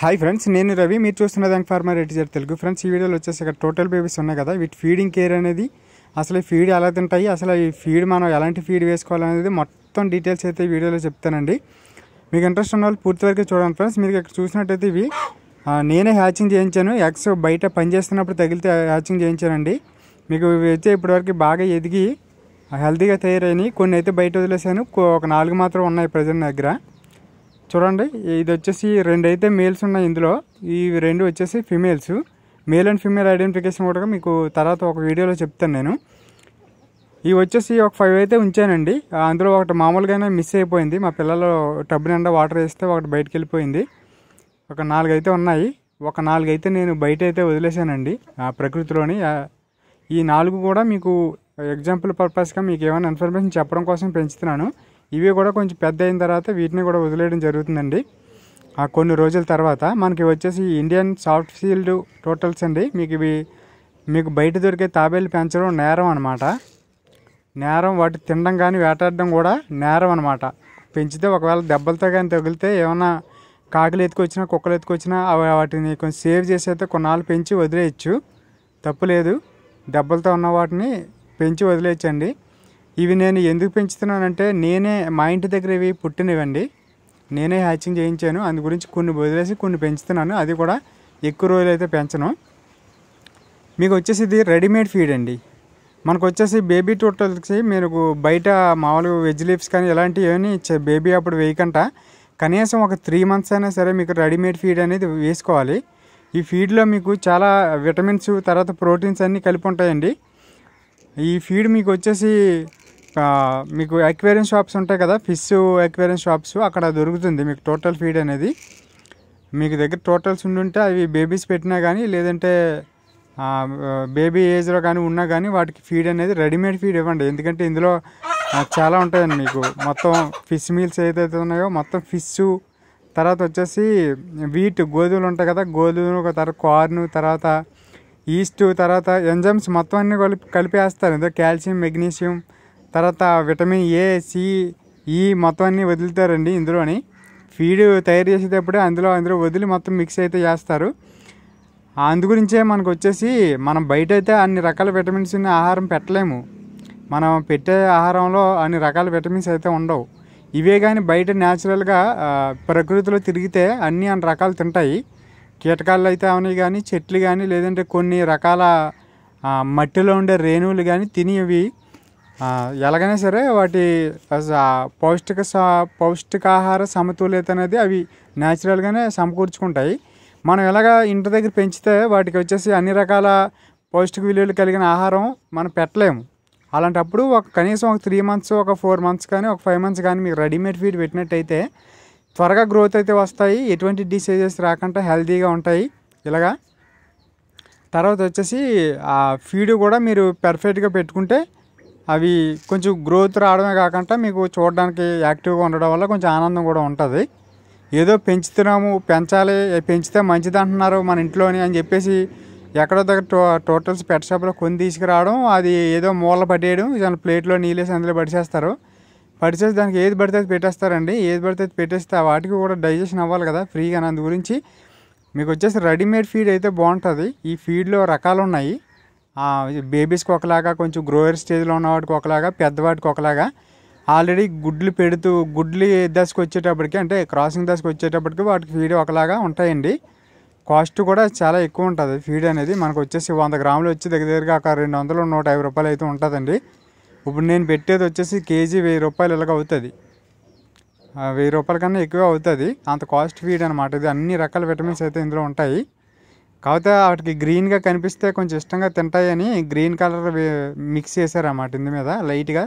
hi friends నేను రవి మీరు చూస్తున్నది అంక్ఫార్మర్ ఎడిజర్ తెలుగు ఫ్రెండ్స్ ఈ వీడియోలో వచ్చేసి ఇక్కడ టోటల్ బేబీస్ ఉన్నాయి కదా వీటి ఫీడింగ్ కేర్ అనేది అసలు ఫీడ్ ఎలా తింటాయి అసలు ఈ ఫీడ్ మనం ఎలాంటి ఫీడ్ వేసుకోవాలనేది మొత్తం డీటెయిల్స్ అయితే ఈ వీడియోలో చెప్తానండి మీకు ఇంట్రెస్ట్ ఉన్న వాళ్ళు పూర్తి వరకు చూడండి ఫ్రెండ్స్ మీరు ఇక్కడ చూసినట్టయితే ఇవి నేనే హ్యాచింగ్ చేయించాను ఎగ్స్ బయట పనిచేస్తున్నప్పుడు తగిలితే హ్యాచింగ్ చేయించానండి మీకు ఇవి అయితే ఇప్పటివరకు బాగా ఎదిగి హెల్తీగా తయారైనాయి కొన్ని అయితే బయట వదిలేసాను ఒక నాలుగు మాత్రం ఉన్నాయి ప్రజెంట్ దగ్గర చూడండి ఇది వచ్చేసి రెండు అయితే మేల్స్ ఉన్నాయి ఇందులో ఈ రెండు వచ్చేసి females male and female identification కూడా మీకు తర్వాత ఒక వీడియోలో చెప్తాను నేను ఇవి వచ్చేసి ఒక ఫైవ్ అయితే ఉంచానండి అందులో ఒకటి మామూలుగానే మిస్ అయిపోయింది మా పిల్లలు టబ్ నిండా వాటర్ వేస్తే ఒకటి బయటకు వెళ్ళిపోయింది ఒక నాలుగైతే ఉన్నాయి ఒక నాలుగైతే నేను బయట అయితే వదిలేశానండి ఆ ప్రకృతిలోని ఈ నాలుగు కూడా మీకు ఎగ్జాంపుల్ పర్పస్గా మీకు ఏమైనా ఇన్ఫర్మేషన్ చెప్పడం కోసం పెంచుతున్నాను ఇవి కూడా కొంచెం పెద్ద అయిన తర్వాత వీటిని కూడా వదిలేయడం జరుగుతుందండి ఆ కొన్ని రోజుల తర్వాత మనకి వచ్చేసి ఇండియన్ సాఫ్ట్ సీల్డ్ టోటల్స్ అండి మీకు ఇవి మీకు బయట దొరికే తాబేలు పెంచడం నేరం అనమాట నేరం వాటి తినడం కానీ వేటాడడం కూడా నేరం అనమాట పెంచితే ఒకవేళ దెబ్బలతో కానీ తగిలితే ఏమైనా కాకులు ఎత్తుకొచ్చినా కుక్కలు ఎత్తుకొచ్చినా అవి వాటిని కొంచెం సేవ్ చేసి అయితే కొన్నాళ్ళు పెంచి వదిలేయచ్చు తప్పు లేదు దెబ్బలతో ఉన్న వాటిని పెంచి వదిలేయచ్చండి ఇవి నేను ఎందుకు పెంచుతున్నానంటే నేనే మా ఇంటి దగ్గర ఇవి పుట్టినవండి నేనే హ్యాచింగ్ చేయించాను అందు గురించి కొన్ని వదిలేసి కొన్ని పెంచుతున్నాను అది కూడా ఎక్కువ రోజులు అయితే పెంచను మీకు వచ్చేసి ఇది రెడీమేడ్ ఫీడ్ అండి మనకు వచ్చేసి బేబీ టోటల్కి మీరు బయట మామూలుగా వెజ్ లీవ్స్ కానీ ఇలాంటివి ఏమీ బేబీ అప్పుడు వేయకంట కనీసం ఒక త్రీ మంత్స్ అయినా సరే మీకు రెడీమేడ్ ఫీడ్ అనేది వేసుకోవాలి ఈ ఫీడ్లో మీకు చాలా విటమిన్స్ తర్వాత ప్రోటీన్స్ అన్నీ కలిపి ఉంటాయండి ఈ ఫీడ్ మీకు వచ్చేసి మీకు ఎక్వేరియం షాప్స్ ఉంటాయి కదా ఫిష్ ఎక్వేరియం షాప్స్ అక్కడ దొరుకుతుంది మీకు టోటల్ ఫీడ్ అనేది మీకు దగ్గర టోటల్స్ ఉండుంటే అవి బేబీస్ పెట్టినా కానీ లేదంటే బేబీ ఏజ్లో కానీ ఉన్నా కానీ వాటికి ఫీడ్ అనేది రెడీమేడ్ ఫీడ్ ఇవ్వండి ఎందుకంటే ఇందులో చాలా ఉంటాయండి మీకు మొత్తం ఫిష్ మీల్స్ ఏదైతే ఉన్నాయో మొత్తం ఫిష్ తర్వాత వచ్చేసి వీట్ గోధుమలు ఉంటాయి కదా గోధుమలు తర్వాత కార్న్ తర్వాత ఈస్ట్ తర్వాత ఎంజమ్స్ మొత్తం అన్నీ కలిపి కలిపేస్తారు ఏదో కాల్షియం మెగ్నీషియం తర్వాత విటమిన్ ఏ సి ఈ మొత్తం అన్నీ వదులుతారండి ఇందులోని ఫీడ్ తయారు చేసేటప్పుడే అందులో అందులో వదిలి మొత్తం మిక్స్ అయితే చేస్తారు అందు గురించే మనకు వచ్చేసి మనం బయట అయితే అన్ని రకాల విటమిన్స్ ఆహారం పెట్టలేము మనం పెట్టే ఆహారంలో అన్ని రకాల విటమిన్స్ అయితే ఉండవు ఇవే కానీ బయట న్యాచురల్గా ప్రకృతిలో తిరిగితే అన్ని అన్ని రకాలు తింటాయి కీటకాలు అయితే అవన్నీ కానీ చెట్లు కానీ లేదంటే కొన్ని రకాల మట్టిలో ఉండే రేణువులు కానీ తిని ఎలాగైనా సరే వాటి పౌష్టిక పౌష్టికాహార సమతుల్యత అనేది అవి న్యాచురల్గానే సమకూర్చుకుంటాయి మనం ఎలాగ ఇంటి దగ్గర పెంచితే వాటికి వచ్చేసి అన్ని రకాల పౌష్టిక విలువలు కలిగిన ఆహారం మనం పెట్టలేము అలాంటప్పుడు ఒక కనీసం ఒక త్రీ మంత్స్ ఒక ఫోర్ మంత్స్ కానీ ఒక ఫైవ్ మంత్స్ కానీ మీకు రెడీమేడ్ ఫీడ్ పెట్టినట్టయితే త్వరగా గ్రోత్ అయితే వస్తాయి ఎటువంటి డిసీజెస్ రాకుండా హెల్తీగా ఉంటాయి ఇలాగా తర్వాత వచ్చేసి ఆ ఫీడ్ కూడా మీరు పెర్ఫెక్ట్గా పెట్టుకుంటే అవి కొంచెం గ్రోత్ రావడమే కాకుండా మీకు చూడడానికి యాక్టివ్గా ఉండడం వల్ల కొంచెం ఆనందం కూడా ఉంటుంది ఏదో పెంచుతున్నాము పెంచాలి పెంచితే మంచిది అంటున్నారు మన ఇంట్లోని అని చెప్పేసి ఎక్కడో దగ్గర టో టోటల్స్ పెట్ షాప్లో కొన్ని తీసుకురావడం అది ఏదో మూల పట్టేయడం దాని ప్లేట్లో నీళ్ళేసి అందులో పడిచేస్తారు పడిచేసి దానికి ఏది పడితే అది పెట్టేస్తారండి ఏది పడితే అది పెట్టేస్తే వాటికి కూడా డైజెషన్ అవ్వాలి కదా ఫ్రీగా అందు గురించి మీకు వచ్చేసి రెడీమేడ్ ఫీడ్ అయితే బాగుంటుంది ఈ ఫీడ్లో రకాలు ఉన్నాయి బేబీస్కి ఒకలాగా కొంచెం గ్రోయర్ స్టేజ్లో ఉన్నవాడికి ఒకలాగా పెద్దవాడికి ఒకలాగా ఆల్రెడీ గుడ్లు పెడుతూ గుడ్లు దశకు వచ్చేటప్పటికి అంటే క్రాసింగ్ దశకు వచ్చేటప్పటికి వాటికి ఫీడ్ ఒకలాగా ఉంటాయండి కాస్ట్ కూడా చాలా ఎక్కువ ఉంటుంది ఫీడ్ అనేది మనకు వచ్చేసి వంద గ్రాములు వచ్చి దగ్గర దగ్గరగా ఒక రెండు వందలు నూట యాభై రూపాయలు అయితే ఉంటుందండి ఇప్పుడు నేను పెట్టేది వచ్చేసి కేజీ వెయ్యి రూపాయలు ఇలాగ అవుతుంది వెయ్యి రూపాయల కన్నా ఎక్కువ అవుతుంది అంత కాస్ట్ ఫీడ్ అనమాట ఇది అన్ని రకాల విటమిన్స్ అయితే ఇందులో ఉంటాయి కాకపోతే వాటికి గ్రీన్గా కనిపిస్తే కొంచెం ఇష్టంగా తింటాయని గ్రీన్ కలర్ మిక్స్ అన్నమాట ఇందు మీద లైట్గా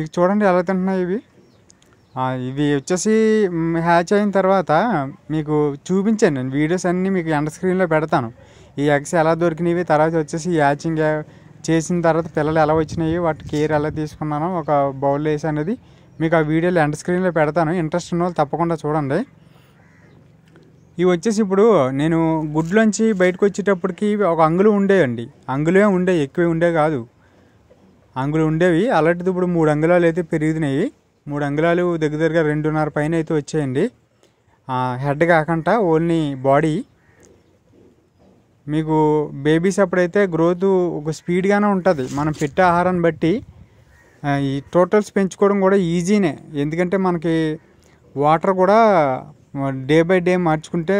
ఇవి చూడండి ఎలా తింటున్నాయి ఇవి ఇవి వచ్చేసి హ్యాచ్ అయిన తర్వాత మీకు చూపించాను నేను వీడియోస్ అన్నీ మీకు ఎండ స్క్రీన్లో పెడతాను ఈ ఎగ్స్ ఎలా దొరికినవి తర్వాత వచ్చేసి హ్యాచింగ్ చేసిన తర్వాత పిల్లలు ఎలా వచ్చినాయి వాటి కేర్ ఎలా తీసుకున్నానో ఒక బౌల్ వేసి అనేది మీకు ఆ వీడియోలు ఎండ స్క్రీన్లో పెడతాను ఇంట్రెస్ట్ ఉన్న వాళ్ళు తప్పకుండా చూడండి ఇవి వచ్చేసి ఇప్పుడు నేను గుడ్లోంచి బయటకు వచ్చేటప్పటికి ఒక అంగులు ఉండేవండి అంగులే ఉండే ఎక్కువే ఉండే కాదు అంగులు ఉండేవి అలాంటిది ఇప్పుడు మూడు అంగుళాలు అయితే పెరిగినాయి మూడు అంగుళాలు దగ్గర దగ్గర రెండున్నర పైన అయితే వచ్చాయండి హెడ్ కాకుండా ఓన్లీ బాడీ మీకు బేబీస్ అప్పుడైతే గ్రోత్ ఒక స్పీడ్గానే ఉంటుంది మనం పెట్టే ఆహారాన్ని బట్టి ఈ టోటల్స్ పెంచుకోవడం కూడా ఈజీనే ఎందుకంటే మనకి వాటర్ కూడా డే బై డే మార్చుకుంటే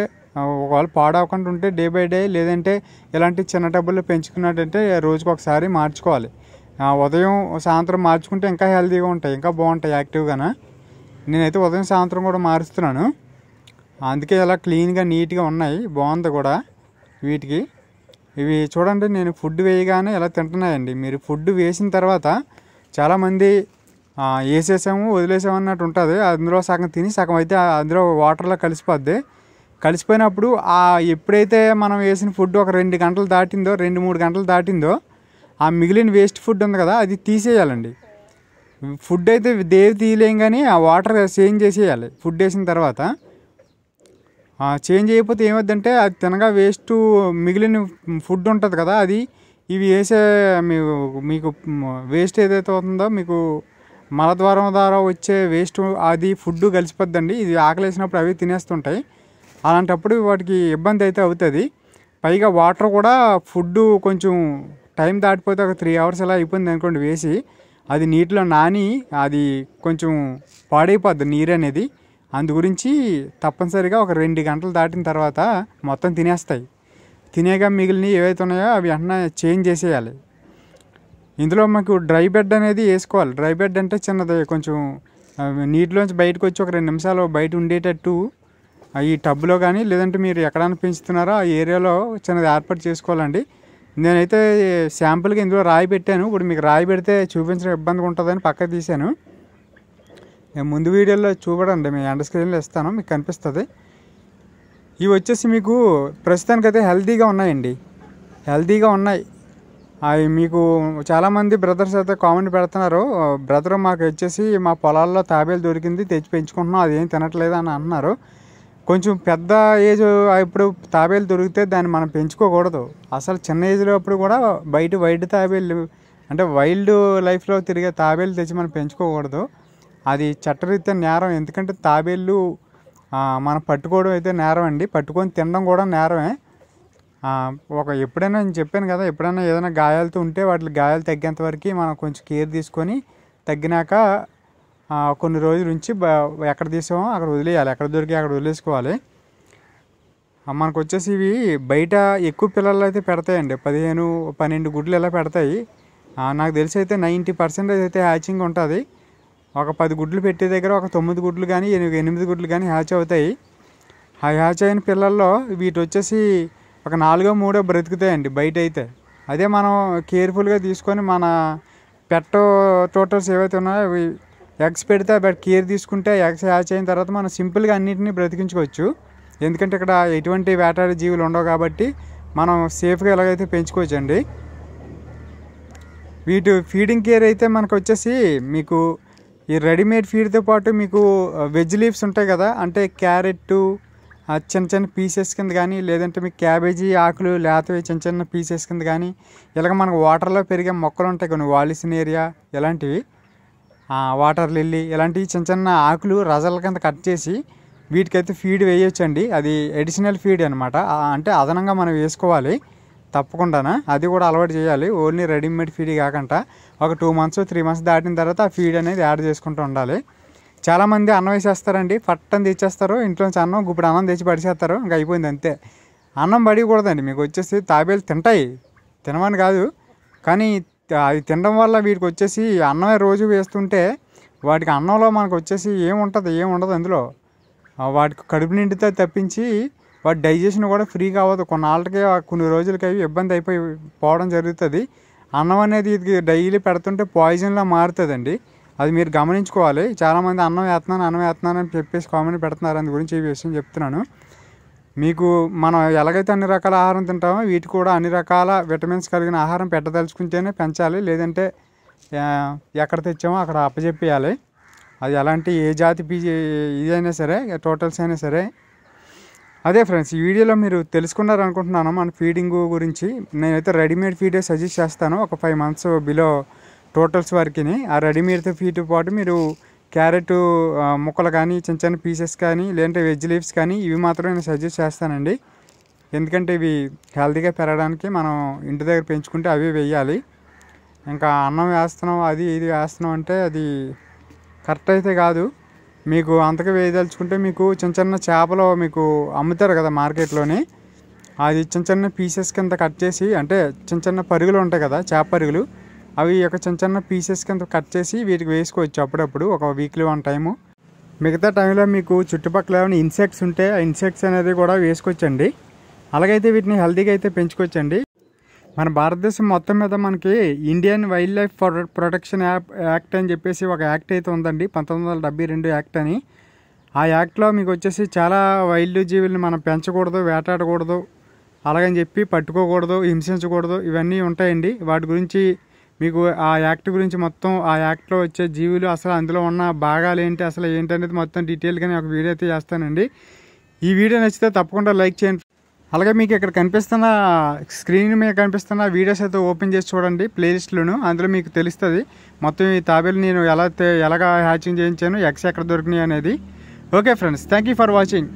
ఒకవేళ పాడవకుండా ఉంటే డే బై డే లేదంటే ఇలాంటి చిన్న డబ్బులు పెంచుకున్నట్టంటే రోజుకు ఒకసారి మార్చుకోవాలి ఉదయం సాయంత్రం మార్చుకుంటే ఇంకా హెల్తీగా ఉంటాయి ఇంకా బాగుంటాయి యాక్టివ్గానా నేనైతే ఉదయం సాయంత్రం కూడా మారుస్తున్నాను అందుకే ఇలా క్లీన్గా నీట్గా ఉన్నాయి బాగుంది కూడా వీటికి ఇవి చూడండి నేను ఫుడ్ వేయగానే ఇలా తింటున్నాయండి మీరు ఫుడ్ వేసిన తర్వాత చాలామంది వేసేసాము వదిలేసాము అన్నట్టు ఉంటుంది అందులో సగం తిని సగం అయితే అందులో వాటర్లో కలిసిపోద్ది కలిసిపోయినప్పుడు ఆ ఎప్పుడైతే మనం వేసిన ఫుడ్ ఒక రెండు గంటలు దాటిందో రెండు మూడు గంటలు దాటిందో ఆ మిగిలిన వేస్ట్ ఫుడ్ ఉంది కదా అది తీసేయాలండి ఫుడ్ అయితే దేవి తీయలేం కానీ ఆ వాటర్ చేంజ్ చేసేయాలి ఫుడ్ వేసిన తర్వాత చేంజ్ అయిపోతే ఏమవుతుందంటే అది తినగా వేస్ట్ మిగిలిన ఫుడ్ ఉంటుంది కదా అది ఇవి వేసే మీకు మీకు వేస్ట్ ఏదైతే అవుతుందో మీకు మలద్వారం ద్వారా వచ్చే వేస్ట్ అది ఫుడ్ కలిసిపోద్దండి ఇది ఆకలేసినప్పుడు అవి తినేస్తుంటాయి అలాంటప్పుడు వాటికి ఇబ్బంది అయితే అవుతుంది పైగా వాటర్ కూడా ఫుడ్ కొంచెం టైం దాటిపోతే ఒక త్రీ అవర్స్ అలా అయిపోయింది అనుకోండి వేసి అది నీటిలో నాని అది కొంచెం పాడైపోద్ది నీరు అనేది అందు గురించి తప్పనిసరిగా ఒక రెండు గంటలు దాటిన తర్వాత మొత్తం తినేస్తాయి తినేగా మిగిలినవి ఏవైతే ఉన్నాయో అవి అన్న చేంజ్ చేసేయాలి ఇందులో మాకు డ్రై బెడ్ అనేది వేసుకోవాలి డ్రై బెడ్ అంటే చిన్నది కొంచెం నీటిలోంచి బయటకు వచ్చి ఒక రెండు నిమిషాలు బయట ఉండేటట్టు ఈ టబ్లో కానీ లేదంటే మీరు ఎక్కడన్నా పెంచుతున్నారో ఆ ఏరియాలో చిన్నది ఏర్పాటు చేసుకోవాలండి నేనైతే శాంపుల్గా ఇందులో రాయి పెట్టాను ఇప్పుడు మీకు రాయి పెడితే చూపించడం ఇబ్బందిగా ఉంటుందని పక్కకు తీశాను నేను ముందు వీడియోలో చూపడండి మీ ఎండ స్క్రీన్లో ఇస్తాను మీకు కనిపిస్తుంది ఇవి వచ్చేసి మీకు ప్రస్తుతానికైతే హెల్తీగా ఉన్నాయండి హెల్తీగా ఉన్నాయి అవి మీకు చాలామంది బ్రదర్స్ అయితే కామెంట్ పెడుతున్నారు బ్రదర్ మాకు వచ్చేసి మా పొలాల్లో తాబేలు దొరికింది తెచ్చి పెంచుకుంటున్నాం అది ఏం తినట్లేదు అని అన్నారు కొంచెం పెద్ద ఏజ్ ఇప్పుడు తాబేలు దొరికితే దాన్ని మనం పెంచుకోకూడదు అసలు చిన్న ఏజ్లో అప్పుడు కూడా బయట వైల్డ్ తాబేలు అంటే వైల్డ్ లైఫ్లో తిరిగే తాబేలు తెచ్చి మనం పెంచుకోకూడదు అది చట్టరీత్యా నేరం ఎందుకంటే తాబేళ్ళు మనం పట్టుకోవడం అయితే నేరం అండి పట్టుకొని తినడం కూడా నేరమే ఒక ఎప్పుడైనా నేను చెప్పాను కదా ఎప్పుడైనా ఏదైనా గాయాలతో ఉంటే వాటి గాయాలు తగ్గేంత వరకు మనం కొంచెం కేర్ తీసుకొని తగ్గినాక కొన్ని రోజుల నుంచి ఎక్కడ తీసామో అక్కడ వదిలేయాలి ఎక్కడ దొరికి అక్కడ వదిలేసుకోవాలి మనకు వచ్చేసి ఇవి బయట ఎక్కువ పిల్లలు అయితే పెడతాయండి పదిహేను పన్నెండు గుడ్లు ఇలా పెడతాయి నాకు తెలిసి అయితే నైంటీ పర్సెంటేజ్ అయితే హ్యాచింగ్ ఉంటుంది ఒక పది గుడ్లు పెట్టే దగ్గర ఒక తొమ్మిది గుడ్లు కానీ ఎనిమిది గుడ్లు కానీ హ్యాచ్ అవుతాయి ఆ హ్యాచ్ అయిన పిల్లల్లో వీటి వచ్చేసి ఒక నాలుగో మూడో బ్రతుకుతాయండి బయట అయితే అదే మనం కేర్ఫుల్గా తీసుకొని మన పెట్ట టోటల్స్ ఏవైతే ఉన్నాయో అవి ఎగ్స్ పెడితే బట్ కేర్ తీసుకుంటే ఎగ్స్ యాచ్ అయిన తర్వాత మనం సింపుల్గా అన్నింటినీ బ్రతికించుకోవచ్చు ఎందుకంటే ఇక్కడ ఎటువంటి వేటాడే జీవులు ఉండవు కాబట్టి మనం సేఫ్గా ఎలాగైతే పెంచుకోవచ్చండి వీటి ఫీడింగ్ కేర్ అయితే మనకు వచ్చేసి మీకు ఈ రెడీమేడ్ ఫీడ్తో పాటు మీకు వెజ్ లీవ్స్ ఉంటాయి కదా అంటే క్యారెట్ చిన్న చిన్న పీసెస్ కింద కానీ లేదంటే మీకు క్యాబేజీ ఆకులు లేకపోతే చిన్న చిన్న పీసెస్ కింద కానీ ఇలాగ మనకు వాటర్లో పెరిగే మొక్కలు ఉంటాయి కొన్ని ఏరియా ఇలాంటివి వాటర్ లిల్లీ ఇలాంటివి చిన్న చిన్న ఆకులు రజల కింద కట్ చేసి వీటికైతే ఫీడ్ వేయొచ్చండి అది అడిషనల్ ఫీడ్ అనమాట అంటే అదనంగా మనం వేసుకోవాలి తప్పకుండానా అది కూడా అలవాటు చేయాలి ఓన్లీ రెడీమేడ్ ఫీడ్ కాకుండా ఒక టూ మంత్స్ త్రీ మంత్స్ దాటిన తర్వాత ఆ ఫీడ్ అనేది యాడ్ చేసుకుంటూ ఉండాలి చాలామంది అన్నం వేసేస్తారండి పట్టం తెచ్చేస్తారు ఇంట్లో నుంచి అన్నం ఇప్పుడు అన్నం తెచ్చి పడిచేస్తారు ఇంకా అయిపోయింది అంతే అన్నం పడికూడదండి మీకు వచ్చేసి తాబేలు తింటాయి తినమని కాదు కానీ అది తినడం వల్ల వీటికి వచ్చేసి అన్నమే రోజు వేస్తుంటే వాటికి అన్నంలో మనకు వచ్చేసి ఏముంటుంది ఏముండదు అందులో వాటికి కడుపు నిండితే తప్పించి వాటి డైజెషన్ కూడా ఫ్రీగా అవ్వదు కొన్నాళ్ళకి కొన్ని రోజులకి అవి ఇబ్బంది అయిపోయి పోవడం జరుగుతుంది అన్నం అనేది ఇది డైలీ పెడుతుంటే పాయిజన్లా మారుతుందండి అది మీరు గమనించుకోవాలి చాలామంది అన్నం వేస్తున్నాను అన్నం వేస్తున్నాను అని చెప్పేసి కామెంట్ పెడుతున్నారు అందు గురించి ఈ విషయం చెప్తున్నాను మీకు మనం ఎలాగైతే అన్ని రకాల ఆహారం తింటామో వీటి కూడా అన్ని రకాల విటమిన్స్ కలిగిన ఆహారం పెట్టదలుచుకుంటేనే పెంచాలి లేదంటే ఎక్కడ తెచ్చామో అక్కడ అప్పచెప్పేయాలి అది ఎలాంటి ఏ జాతి పీజీ ఇదైనా సరే టోటల్స్ అయినా సరే అదే ఫ్రెండ్స్ ఈ వీడియోలో మీరు తెలుసుకున్నారు అనుకుంటున్నాను మన ఫీడింగ్ గురించి నేనైతే రెడీమేడ్ ఫీడే సజెస్ట్ చేస్తాను ఒక ఫైవ్ మంత్స్ బిలో టోటల్స్ వరకుని ఆ రెడీ మీల్తో ఫీట్తో పాటు మీరు క్యారెట్ ముక్కలు కానీ చిన్న చిన్న పీసెస్ కానీ లేదంటే వెజ్ లీవ్స్ కానీ ఇవి మాత్రం నేను సజెస్ట్ చేస్తానండి ఎందుకంటే ఇవి హెల్తీగా పెరగడానికి మనం ఇంటి దగ్గర పెంచుకుంటే అవి వేయాలి ఇంకా అన్నం వేస్తున్నాం అది ఇది వేస్తున్నాం అంటే అది కరెక్ట్ అయితే కాదు మీకు అంతగా వేయదలుచుకుంటే మీకు చిన్న చిన్న చేపలు మీకు అమ్ముతారు కదా మార్కెట్లోని అది చిన్న చిన్న పీసెస్ కింద కట్ చేసి అంటే చిన్న చిన్న పరుగులు ఉంటాయి కదా చేప పరుగులు అవి ఒక చిన్న చిన్న పీసెస్ కింద కట్ చేసి వీటికి వేసుకోవచ్చు అప్పుడప్పుడు ఒక వీక్లీ వన్ టైము మిగతా టైంలో మీకు చుట్టుపక్కల ఏమైనా ఇన్సెక్ట్స్ ఉంటే ఆ ఇన్సెక్ట్స్ అనేది కూడా వేసుకోవచ్చండి అలాగైతే వీటిని హెల్దీగా అయితే పెంచుకోవచ్చండి మన భారతదేశం మొత్తం మీద మనకి Indian wild life protection app act అని చెప్పేసి ఒక యాక్ట్ అయితే ఉందండి పంతొమ్మిది వందల డెబ్బై రెండు యాక్ట్ అని ఆ యాక్ట్లో మీకు వచ్చేసి చాలా వైల్డ్ జీవుల్ని మనం పెంచకూడదు వేటాడకూడదు అలాగని చెప్పి పట్టుకోకూడదు హింసించకూడదు ఇవన్నీ ఉంటాయండి వాటి గురించి మీకు ఆ యాక్ట్ గురించి మొత్తం ఆ యాక్ట్లో వచ్చే జీవులు అసలు అందులో ఉన్న భాగాలు ఏంటి అసలు ఏంటి అనేది మొత్తం డీటెయిల్గా నేను ఒక వీడియో అయితే చేస్తానండి ఈ వీడియో నచ్చితే తప్పకుండా లైక్ చేయండి అలాగే మీకు ఇక్కడ కనిపిస్తున్న స్క్రీన్ మీద కనిపిస్తున్న వీడియోస్ అయితే ఓపెన్ చేసి చూడండి ప్లేలిస్టులను అందులో మీకు తెలుస్తుంది మొత్తం ఈ తాబేలు నేను ఎలా ఎలాగ హ్యాచింగ్ చేయించాను ఎక్స్ ఎక్కడ దొరికినాయి అనేది okay friends thank for watching